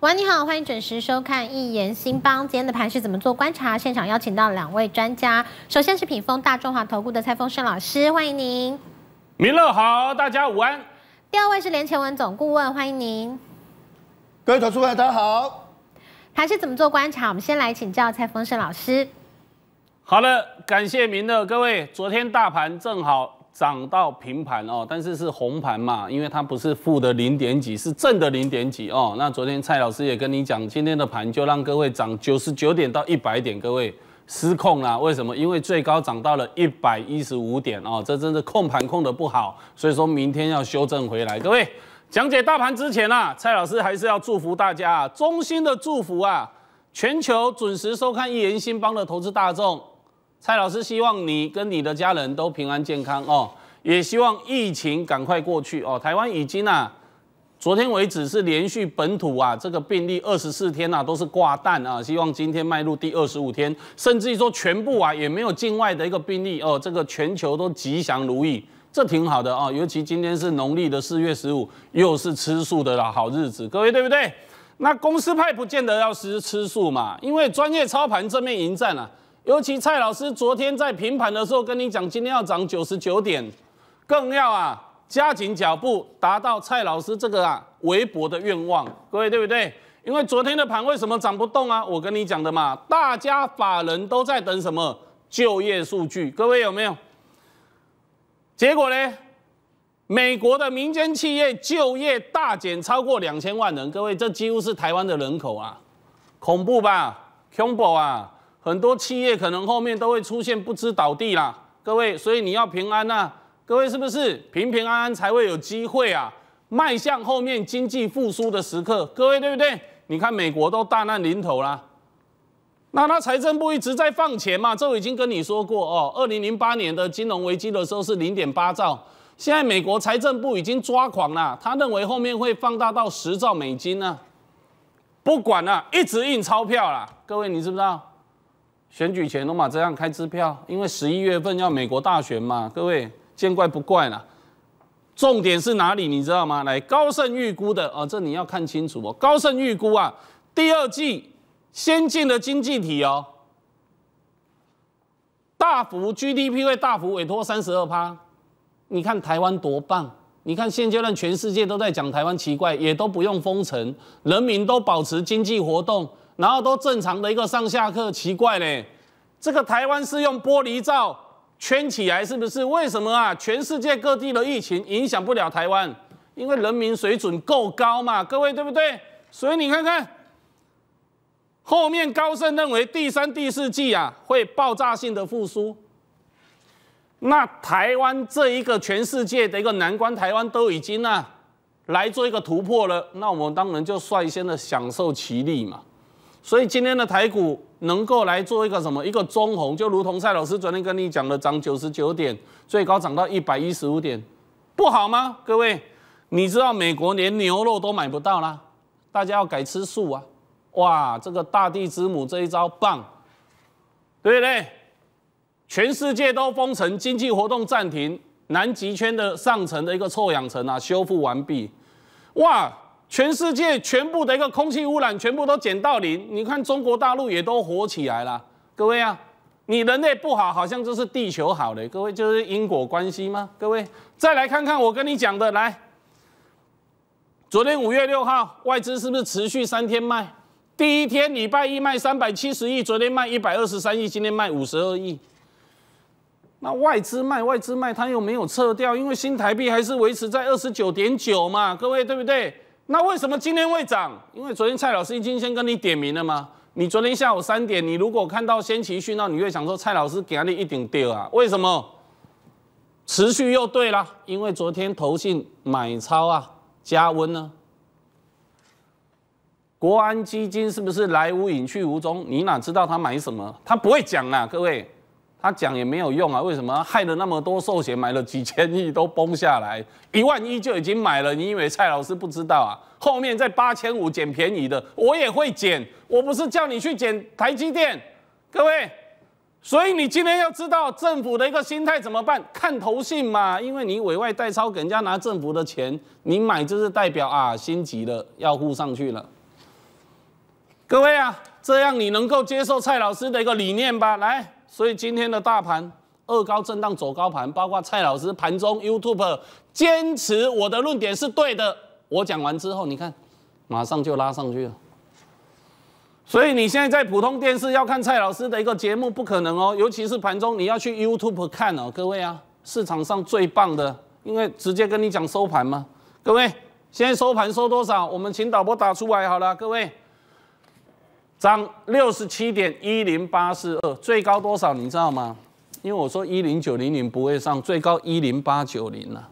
晚你好，欢迎准时收看《一言兴邦》。今天的盘是怎么做观察？现场邀请到两位专家，首先是品峰大中华投顾的蔡丰盛老师，欢迎您。明乐好，大家午安。第二位是连前文总顾问，欢迎您。各位投资朋家好。盘是怎么做观察？我们先来请教蔡丰盛老师。好了，感谢明乐，各位，昨天大盘正好。涨到平盘哦，但是是红盘嘛，因为它不是负的零点几，是正的零点几哦。那昨天蔡老师也跟你讲，今天的盘就让各位涨九十九点到一百点，各位失控啦。为什么？因为最高涨到了一百一十五点哦，这真的控盘控的不好，所以说明天要修正回来。各位讲解大盘之前啊，蔡老师还是要祝福大家，衷心的祝福啊，全球准时收看一言新邦的投资大众。蔡老师希望你跟你的家人都平安健康哦，也希望疫情赶快过去哦。台湾已经呐，昨天为止是连续本土啊这个病例二十四天呐都是挂蛋啊，希望今天迈入第二十五天，甚至于说全部啊也没有境外的一个病例哦。这个全球都吉祥如意，这挺好的哦。尤其今天是农历的四月十五，又是吃素的好日子，各位对不对？那公司派不见得要吃吃素嘛，因为专业操盘正面迎战啊。尤其蔡老师昨天在评盘的时候跟你讲，今天要涨九十九点，更要啊加紧脚步，达到蔡老师这个啊微博的愿望。各位对不对？因为昨天的盘为什么涨不动啊？我跟你讲的嘛，大家法人都在等什么就业数据？各位有没有？结果呢？美国的民间企业就业大减超过两千万人，各位这几乎是台湾的人口啊，恐怖吧？恐怖啊！很多企业可能后面都会出现不知倒地啦，各位，所以你要平安呐，各位是不是平平安安才会有机会啊？迈向后面经济复苏的时刻，各位对不对？你看美国都大难临头啦，那他财政部一直在放钱嘛，这我已经跟你说过哦，二零零八年的金融危机的时候是零点八兆，现在美国财政部已经抓狂了，他认为后面会放大到十兆美金呢，不管了，一直印钞票啦，各位你知不知道？选举前都嘛这样开支票，因为十一月份要美国大选嘛，各位见怪不怪了。重点是哪里，你知道吗？来高盛预估的啊，这你要看清楚哦。高盛预估啊，第二季先进的经济体哦，大幅 GDP 会大幅委托三十二趴。你看台湾多棒！你看现阶段全世界都在讲台湾奇怪，也都不用封城，人民都保持经济活动。然后都正常的一个上下课，奇怪嘞！这个台湾是用玻璃罩圈起来，是不是？为什么啊？全世界各地的疫情影响不了台湾，因为人民水准够高嘛，各位对不对？所以你看看，后面高盛认为第三、第四季啊会爆炸性的复苏。那台湾这一个全世界的一个难关，台湾都已经啊来做一个突破了，那我们当然就率先的享受其利嘛。所以今天的台股能够来做一个什么？一个中红，就如同蔡老师昨天跟你讲的，涨九十九点，最高涨到一百一十五点，不好吗？各位，你知道美国连牛肉都买不到啦，大家要改吃素啊！哇，这个大地之母这一招棒，对不对？全世界都封城，经济活动暂停，南极圈的上层的一个臭氧层啊，修复完毕，哇！全世界全部的一个空气污染全部都减到零，你看中国大陆也都火起来了。各位啊，你人类不好，好像就是地球好了。各位就是因果关系吗？各位，再来看看我跟你讲的，来，昨天五月六号外资是不是持续三天卖？第一天礼拜一卖三百七十亿，昨天卖一百二十三亿，今天卖五十二亿。那外资卖，外资卖，它又没有撤掉，因为新台币还是维持在二十九点九嘛，各位对不对？那为什么今天会涨？因为昨天蔡老师已经先跟你点名了吗？你昨天下午三点，你如果看到先期绪，那你会想说蔡老师给阿你一顶掉啊？为什么？持续又对了，因为昨天投信买超啊，加温呢。国安基金是不是来无影去无踪？你哪知道他买什么？他不会讲啊，各位。他讲也没有用啊！为什么害了那么多寿险买了几千亿都崩下来？一万一就已经买了，你以为蔡老师不知道啊？后面在八千五捡便宜的，我也会捡。我不是叫你去捡台积电，各位。所以你今天要知道政府的一个心态怎么办？看头信嘛，因为你委外代抄，人家拿政府的钱，你买就是代表啊，心急了要护上去了。各位啊，这样你能够接受蔡老师的一个理念吧？来。所以今天的大盘二高震荡走高盘，包括蔡老师盘中 YouTube 坚持我的论点是对的，我讲完之后，你看马上就拉上去了。所以你现在在普通电视要看蔡老师的一个节目不可能哦，尤其是盘中你要去 YouTube 看哦，各位啊，市场上最棒的，因为直接跟你讲收盘吗？各位，现在收盘收多少？我们请导播打出来好了，各位。涨六十七点一零八四二，最高多少你知道吗？因为我说一零九零零不会上，最高一零八九零了，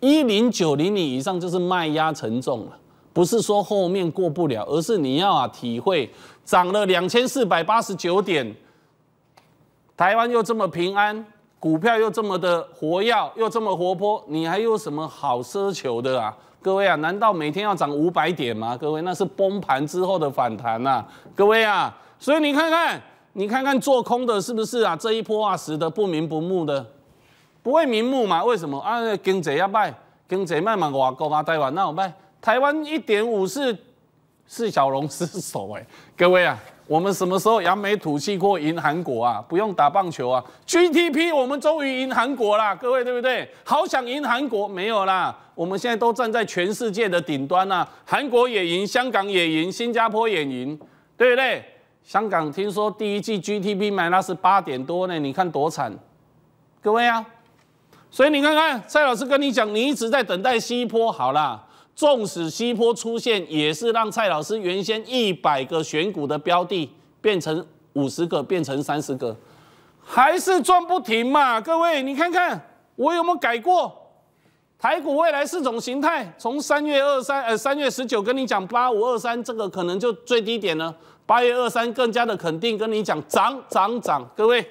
一零九零零以上就是卖压沉重了，不是说后面过不了，而是你要啊体会，涨了两千四百八十九点，台湾又这么平安，股票又这么的活跃，又这么活泼，你还有什么好奢求的啊？各位啊，难道每天要涨五百点吗？各位，那是崩盘之后的反弹呐。各位啊，所以你看看，你看看做空的是不是啊？这一波啊，死的不明不目的，不会明目嘛？为什么啊？跟济要卖，跟济卖嘛，我高巴台湾那我卖，台湾一点五四，四小龙之首哎，各位啊。我们什么时候扬眉吐气过赢韩国啊？不用打棒球啊！GTP，我们终于赢韩国啦，各位对不对？好想赢韩国没有啦，我们现在都站在全世界的顶端啊，韩国也赢，香港也赢，新加坡也赢，对不对？香港听说第一季 GTP 买那是八点多呢，你看多惨，各位啊！所以你看看蔡老师跟你讲，你一直在等待西坡，好了。纵使西坡出现，也是让蔡老师原先一百个选股的标的变成五十个，变成三十个，还是赚不停嘛？各位，你看看我有没有改过？台股未来四种形态，从三月二三，呃，三月十九跟你讲八五二三，这个可能就最低点了。八月二三更加的肯定，跟你讲涨涨涨。各位，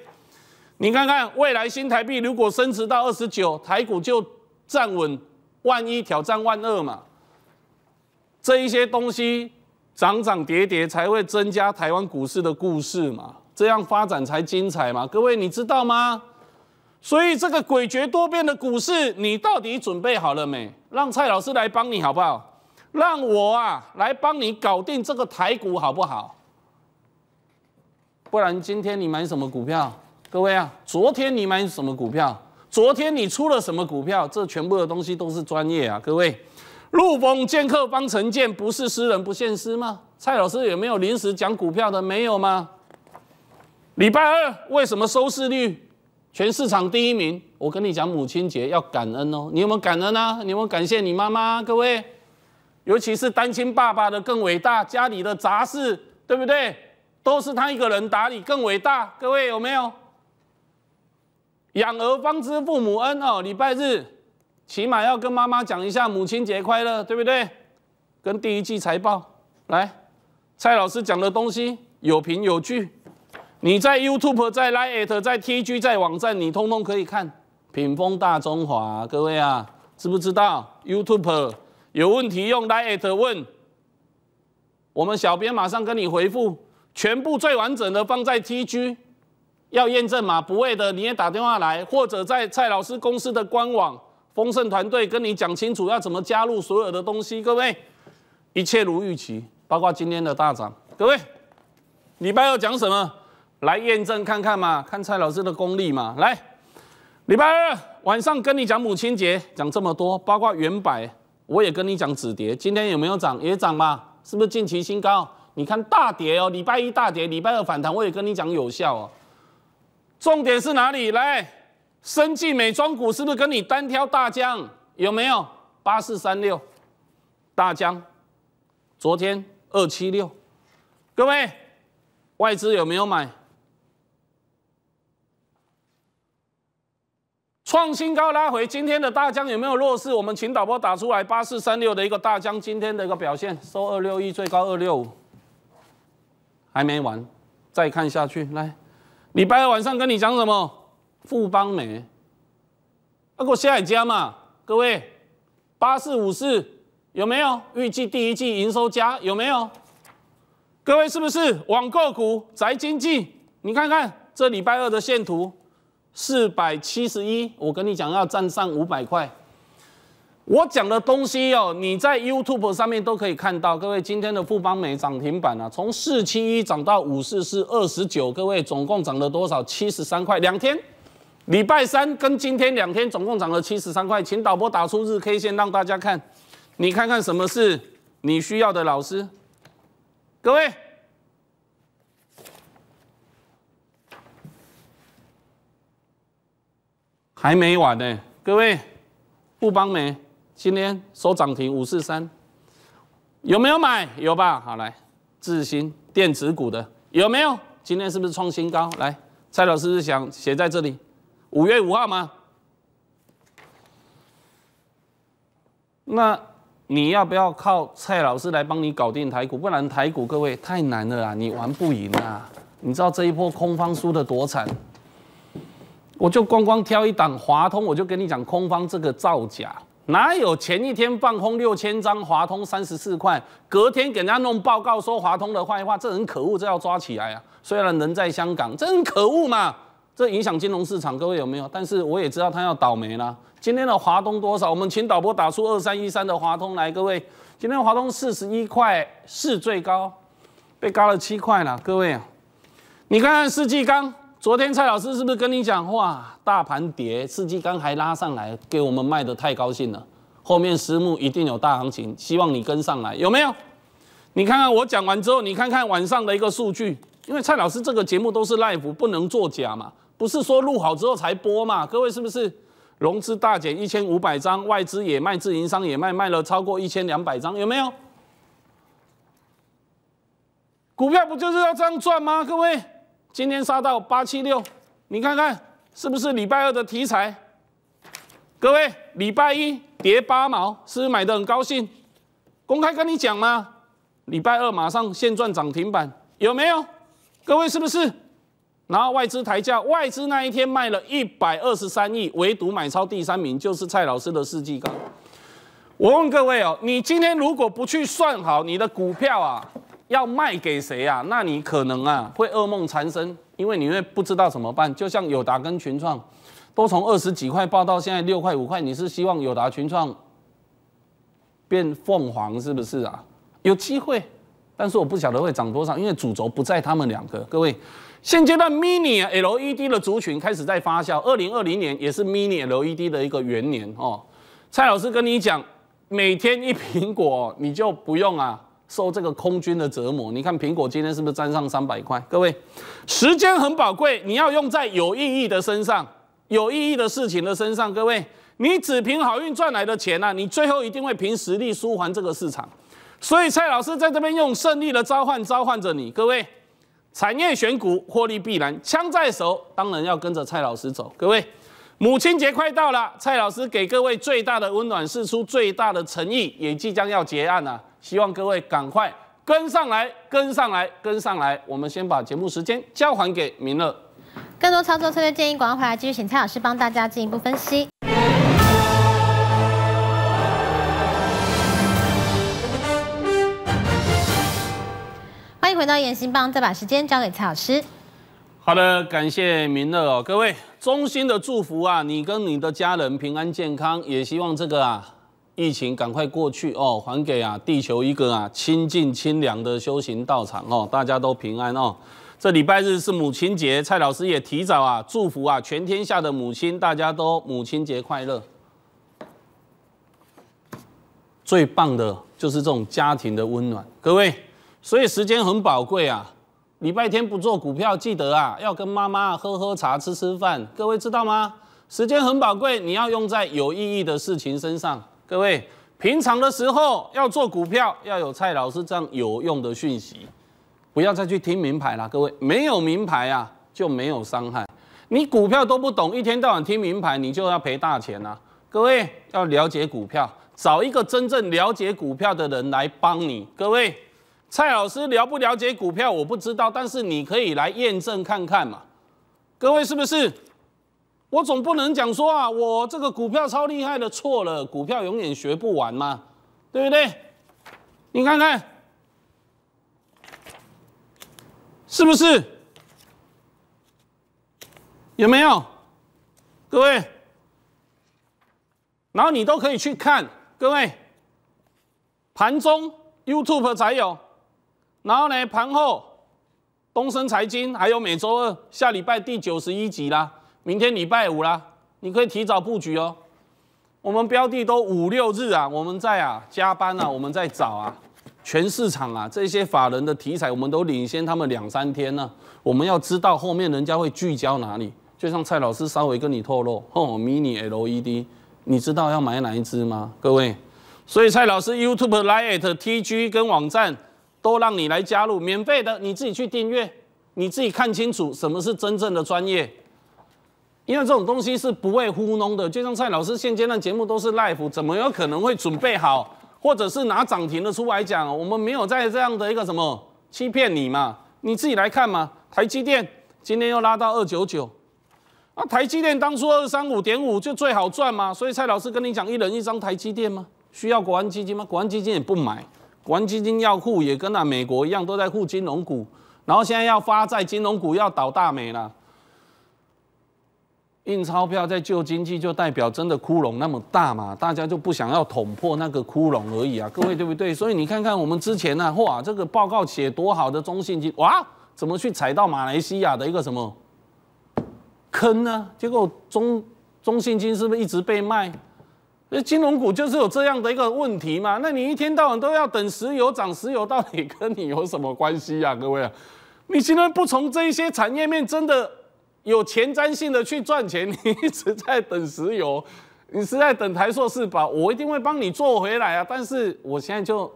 你看看未来新台币如果升值到二十九，台股就站稳，万一挑战万二嘛。这一些东西，涨涨跌跌才会增加台湾股市的故事嘛，这样发展才精彩嘛。各位你知道吗？所以这个诡谲多变的股市，你到底准备好了没？让蔡老师来帮你好不好？让我啊来帮你搞定这个台股好不好？不然今天你买什么股票？各位啊，昨天你买什么股票？昨天你出了什么股票？这全部的东西都是专业啊，各位。陆风剑客帮陈剑不是诗人不献诗吗？蔡老师有没有临时讲股票的？没有吗？礼拜二为什么收视率全市场第一名？我跟你讲，母亲节要感恩哦。你有没有感恩呢？有没有感谢你妈妈？各位，尤其是单亲爸爸的更伟大，家里的杂事对不对？都是他一个人打理更伟大。各位有没有？养儿方知父母恩哦。礼拜日。起码要跟妈妈讲一下母亲节快乐，对不对？跟第一季财报来，蔡老师讲的东西有凭有据。你在 YouTube、在 Line、在 TG、在网站，你通通可以看。品丰大中华，各位啊，知不知道 YouTube 有问题用 Line 问，我们小编马上跟你回复。全部最完整的放在 TG，要验证码不会的，你也打电话来，或者在蔡老师公司的官网。丰盛团队跟你讲清楚要怎么加入所有的东西，各位，一切如预期，包括今天的大涨。各位，礼拜二讲什么？来验证看看嘛，看蔡老师的功力嘛。来，礼拜二晚上跟你讲母亲节，讲这么多，包括原百，我也跟你讲止跌。今天有没有涨？也涨嘛，是不是近期新高？你看大跌哦，礼拜一大跌，礼拜二反弹，我也跟你讲有效哦。重点是哪里？来。生技美妆股是不是跟你单挑大疆？有没有八四三六？大疆，昨天二七六，各位外资有没有买？创新高拉回，今天的大疆有没有弱势？我们请导播打出来八四三六的一个大疆今天的一个表现，收二六一，最高二六五，还没完，再看下去。来，礼拜二晚上跟你讲什么？富邦美，啊，给我一家嘛，各位，八四五四有没有？预计第一季营收加有没有？各位是不是网购股宅经济？你看看这礼拜二的线图，四百七十一，我跟你讲要站上五百块。我讲的东西哦，你在 YouTube 上面都可以看到。各位，今天的富邦美涨停板啊，从四七一涨到五四四二十九，各位总共涨了多少？七十三块，两天。礼拜三跟今天两天总共涨了七十三块，请导播打出日 K 线让大家看，你看看什么是你需要的老师，各位还没完呢，各位不邦没？今天收涨停五四三，有没有买？有吧？好来，智新电子股的有没有？今天是不是创新高？来，蔡老师是想写在这里。五月五号吗？那你要不要靠蔡老师来帮你搞定台股？不然台股各位太难了啊，你玩不赢啊！你知道这一波空方输的多惨？我就光光挑一档华通，我就跟你讲，空方这个造假，哪有前一天放空六千张华通三十四块，隔天给人家弄报告说华通的坏话？这很可恶，这要抓起来啊！虽然人在香港，真可恶嘛！这影响金融市场，各位有没有？但是我也知道他要倒霉了。今天的华东多少？我们请导播打出二三一三的华通来，各位，今天华东四十一块是最高，被高了七块了。各位，你看看世纪刚，昨天蔡老师是不是跟你讲话？大盘跌，世纪刚还拉上来，给我们卖的太高兴了。后面私募一定有大行情，希望你跟上来有没有？你看看我讲完之后，你看看晚上的一个数据，因为蔡老师这个节目都是 l i f e 不能作假嘛。不是说录好之后才播嘛？各位是不是融资大减一千五百张，外资也卖，自营商也卖，卖了超过一千两百张，有没有？股票不就是要这样赚吗？各位，今天杀到八七六，你看看是不是礼拜二的题材？各位，礼拜一跌八毛，是不是买的很高兴？公开跟你讲吗？礼拜二马上现赚涨停板，有没有？各位是不是？然后外资抬价，外资那一天卖了一百二十三亿，唯独买超第三名就是蔡老师的世纪港。我问各位哦，你今天如果不去算好你的股票啊，要卖给谁啊？那你可能啊会噩梦缠身，因为你会不知道怎么办。就像友达跟群创都从二十几块爆到现在六块五块，你是希望友达群创变凤凰是不是啊？有机会。但是我不晓得会涨多少，因为主轴不在他们两个。各位，现阶段 Mini LED 的族群开始在发酵，二零二零年也是 Mini LED 的一个元年哦。蔡老师跟你讲，每天一苹果，你就不用啊受这个空军的折磨。你看苹果今天是不是沾上三百块？各位，时间很宝贵，你要用在有意义的身上，有意义的事情的身上。各位，你只凭好运赚来的钱啊，你最后一定会凭实力舒缓这个市场。所以蔡老师在这边用胜利的召唤召唤着你，各位，产业选股获利必然，枪在手，当然要跟着蔡老师走。各位，母亲节快到了，蔡老师给各位最大的温暖，示出最大的诚意，也即将要结案了。希望各位赶快跟上来，跟上来，跟上来。我们先把节目时间交还给明乐，更多操作策略建议，广告回来继续，请蔡老师帮大家进一步分析。回到言行棒，再把时间交给蔡老师。好的，感谢明乐哦，各位衷心的祝福啊，你跟你的家人平安健康，也希望这个啊疫情赶快过去哦，还给啊地球一个啊清净清凉的修行道场哦，大家都平安哦。这礼拜日是母亲节，蔡老师也提早啊祝福啊全天下的母亲，大家都母亲节快乐。最棒的就是这种家庭的温暖，各位。所以时间很宝贵啊！礼拜天不做股票，记得啊，要跟妈妈喝喝茶、吃吃饭。各位知道吗？时间很宝贵，你要用在有意义的事情身上。各位，平常的时候要做股票，要有蔡老师这样有用的讯息，不要再去听名牌了。各位，没有名牌啊，就没有伤害。你股票都不懂，一天到晚听名牌，你就要赔大钱啊！各位要了解股票，找一个真正了解股票的人来帮你。各位。蔡老师了不了解股票，我不知道，但是你可以来验证看看嘛。各位是不是？我总不能讲说啊，我这个股票超厉害的，错了，股票永远学不完嘛，对不对？你看看，是不是？有没有？各位，然后你都可以去看，各位，盘中 YouTube 才有。然后呢？盘后东升财经还有每周二下礼拜第九十一集啦，明天礼拜五啦，你可以提早布局哦。我们标的都五六日啊，我们在啊加班啊，我们在找啊，全市场啊这些法人的题材，我们都领先他们两三天呢。我们要知道后面人家会聚焦哪里，就像蔡老师稍微跟你透露，哦，mini LED，你知道要买哪一支吗？各位，所以蔡老师 YouTube、l i v e TG 跟网站。都让你来加入，免费的，你自己去订阅，你自己看清楚什么是真正的专业，因为这种东西是不会糊弄的。就像蔡老师现阶段节目都是 live，怎么有可能会准备好，或者是拿涨停的出来讲？我们没有在这样的一个什么欺骗你嘛，你自己来看嘛。台积电今天又拉到二九九，那台积电当初二三五点五就最好赚嘛，所以蔡老师跟你讲一人一张台积电吗？需要国安基金吗？国安基金也不买。玩基金要护，也跟那美国一样，都在护金融股。然后现在要发债，金融股要倒大霉了。印钞票在旧经济，就代表真的窟窿那么大嘛？大家就不想要捅破那个窟窿而已啊，各位对不对？所以你看看我们之前呢，哇，这个报告写多好的中信金，哇，怎么去踩到马来西亚的一个什么坑呢？结果中中信金是不是一直被卖？那金融股就是有这样的一个问题嘛？那你一天到晚都要等石油涨，石油到底跟你有什么关系呀？各位啊，你今天不从这一些产业面真的有前瞻性的去赚钱，你一直在等石油，你是在等台硕市吧？我一定会帮你做回来啊！但是我现在就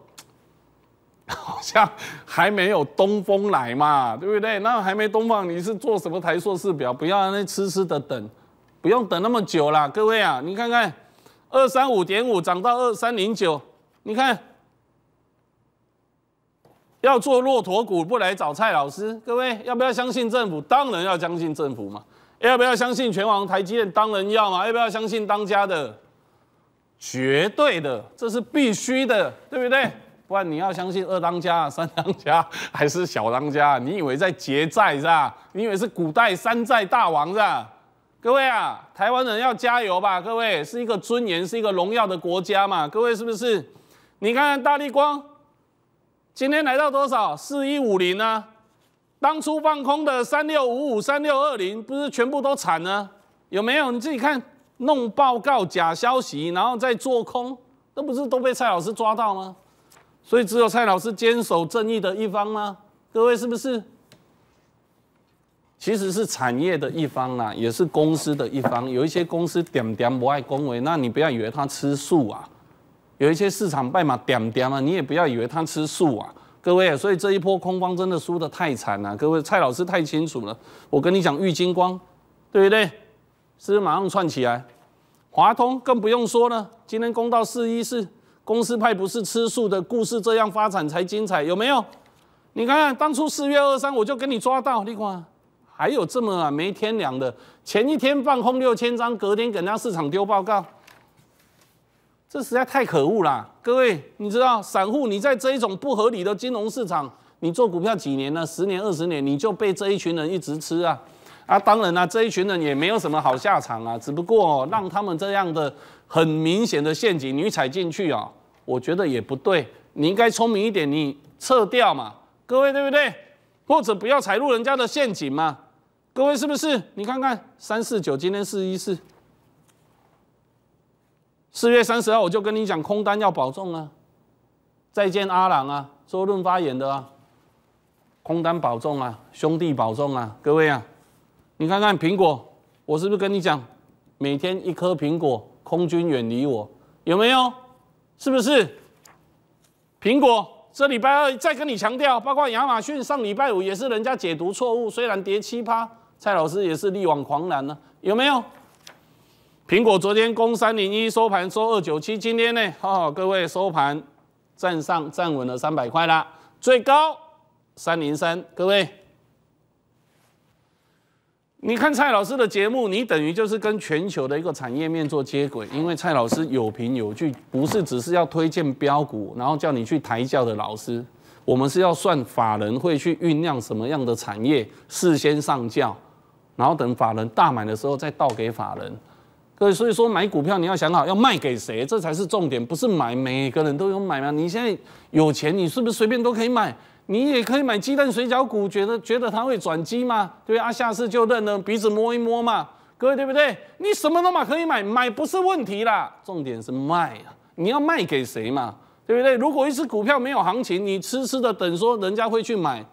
好像还没有东风来嘛，对不对？那还没东风，你是做什么台硕市表？不要那痴痴的等，不用等那么久了，各位啊，你看看。二三五点五涨到二三零九，你看，要做骆驼股不来找蔡老师？各位要不要相信政府？当然要相信政府嘛！要不要相信全网台积电？当然要嘛！要不要相信当家的？绝对的，这是必须的，对不对？不然你要相信二当家、三当家 还是小当家？你以为在结债是吧？你以为是古代山寨大王是吧？各位啊，台湾人要加油吧！各位是一个尊严、是一个荣耀的国家嘛，各位是不是？你看看大力光今天来到多少？四一五零呢？当初放空的三六五五、三六二零，不是全部都惨呢？有没有？你自己看弄报告、假消息，然后再做空，那不是都被蔡老师抓到吗？所以只有蔡老师坚守正义的一方吗？各位是不是？其实是产业的一方啦，也是公司的一方。有一些公司点点不爱恭维，那你不要以为他吃素啊。有一些市场白嘛点点啊，你也不要以为他吃素啊，各位。所以这一波空方真的输得太惨了，各位。蔡老师太清楚了，我跟你讲，郁金光，对不对？是不是马上串起来，华通更不用说了，今天攻到四一四，公司派不是吃素的故事，这样发展才精彩，有没有？你看当初四月二三，我就给你抓到，你管。还有这么啊没天良的，前一天放空六千张，隔天给人家市场丢报告，这实在太可恶啦！各位，你知道散户你在这一种不合理的金融市场，你做股票几年了，十年二十年，你就被这一群人一直吃啊啊！当然啊，这一群人也没有什么好下场啊，只不过让他们这样的很明显的陷阱你踩进去啊，我觉得也不对，你应该聪明一点，你撤掉嘛，各位对不对？或者不要踩入人家的陷阱嘛。各位是不是？你看看三四九，今天四一四。四月三十号，我就跟你讲，空单要保重啊！再见阿郎啊，周润发演的啊，空单保重啊，兄弟保重啊，各位啊，你看看苹果，我是不是跟你讲，每天一颗苹果，空军远离我，有没有？是不是？苹果这礼拜二再跟你强调，包括亚马逊，上礼拜五也是人家解读错误，虽然跌七趴。蔡老师也是力挽狂澜了，有没有？苹果昨天攻三零一，收盘收二九七，今天呢？哈，各位收盘站上站稳了三百块啦，最高三零三。各位，你看蔡老师的节目，你等于就是跟全球的一个产业面做接轨，因为蔡老师有凭有据，不是只是要推荐标股，然后叫你去抬轿的老师。我们是要算法人会去酝酿什么样的产业，事先上教。然后等法人大买的时候再倒给法人，各位，所以说买股票你要想好要卖给谁，这才是重点，不是买每个人都有买吗？你现在有钱，你是不是随便都可以买？你也可以买鸡蛋水饺股，觉得觉得它会转机吗？对啊，下次就认了，鼻子摸一摸嘛，各位对不对？你什么都买可以买，买不是问题啦，重点是卖啊，你要卖给谁嘛，对不对？如果一只股票没有行情，你痴痴的等说人家会去买。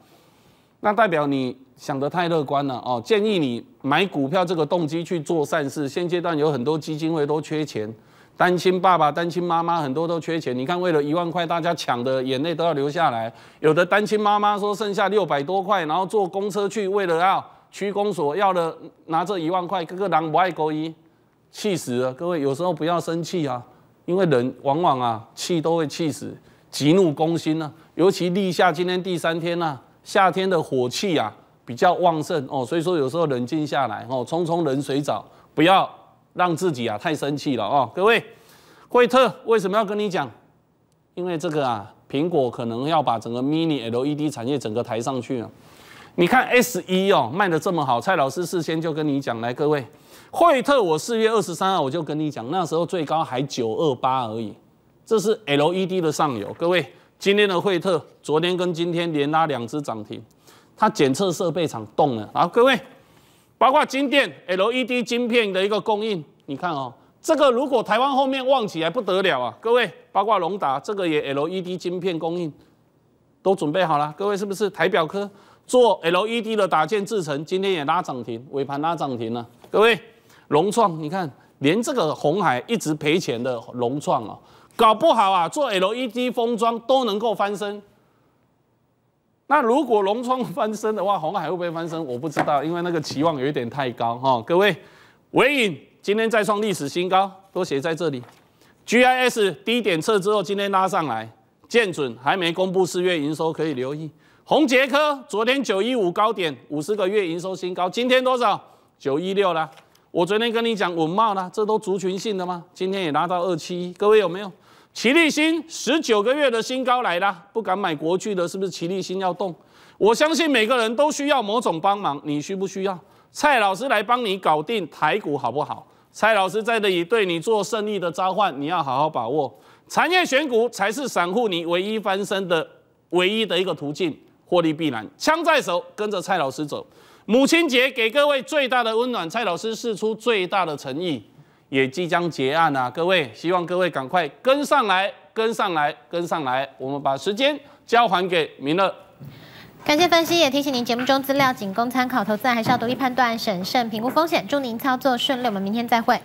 那代表你想得太乐观了哦！建议你买股票这个动机去做善事。现阶段有很多基金会都缺钱，单亲爸爸、单亲妈妈很多都缺钱。你看，为了一万块，大家抢的眼泪都要流下来。有的单亲妈妈说剩下六百多块，然后坐公车去，为了要区公所要的，拿这一万块，哥个狼不爱国一，气死了！各位有时候不要生气啊，因为人往往啊气都会气死，急怒攻心呢。尤其立夏今天第三天呢。夏天的火气啊比较旺盛哦，所以说有时候冷静下来哦，冲冲冷水澡，不要让自己啊太生气了哦。各位，惠特为什么要跟你讲？因为这个啊，苹果可能要把整个 Mini LED 产业整个抬上去了。你看 S1 哦卖的这么好，蔡老师事先就跟你讲来，各位，惠特，我四月二十三号我就跟你讲，那时候最高还九二八而已，这是 LED 的上游，各位。今天的惠特，昨天跟今天连拉两只涨停，它检测设备厂动了。好，各位，包括金电 LED 晶片的一个供应，你看哦，这个如果台湾后面旺起来不得了啊！各位，包括龙达这个也 LED 晶片供应都准备好了。各位是不是台表科做 LED 的打件制成，今天也拉涨停，尾盘拉涨停了。各位，融创，你看连这个红海一直赔钱的融创啊。搞不好啊，做 LED 封装都能够翻身。那如果融创翻身的话，红海会不会翻身？我不知道，因为那个期望有一点太高哈。各位，伟影今天再创历史新高，都写在这里。GIS 低点测之后，今天拉上来，见准还没公布四月营收，可以留意。红杰科昨天九一五高点，五十个月营收新高，今天多少？九一六啦。我昨天跟你讲稳茂啦，这都族群性的吗？今天也拉到二七一，各位有没有？齐立新十九个月的新高来了，不敢买国巨的，是不是齐立新要动？我相信每个人都需要某种帮忙，你需不需要？蔡老师来帮你搞定台股好不好？蔡老师在这里对你做胜利的召唤，你要好好把握。产业选股才是散户你唯一翻身的唯一的一个途径，获利必然。枪在手，跟着蔡老师走。母亲节给各位最大的温暖，蔡老师试出最大的诚意。也即将结案啊，各位，希望各位赶快跟上来，跟上来，跟上来。我们把时间交还给明乐，感谢分析，也提醒您，节目中资料仅供参考，投资人还是要独立判断，审慎评估风险，祝您操作顺利。我们明天再会。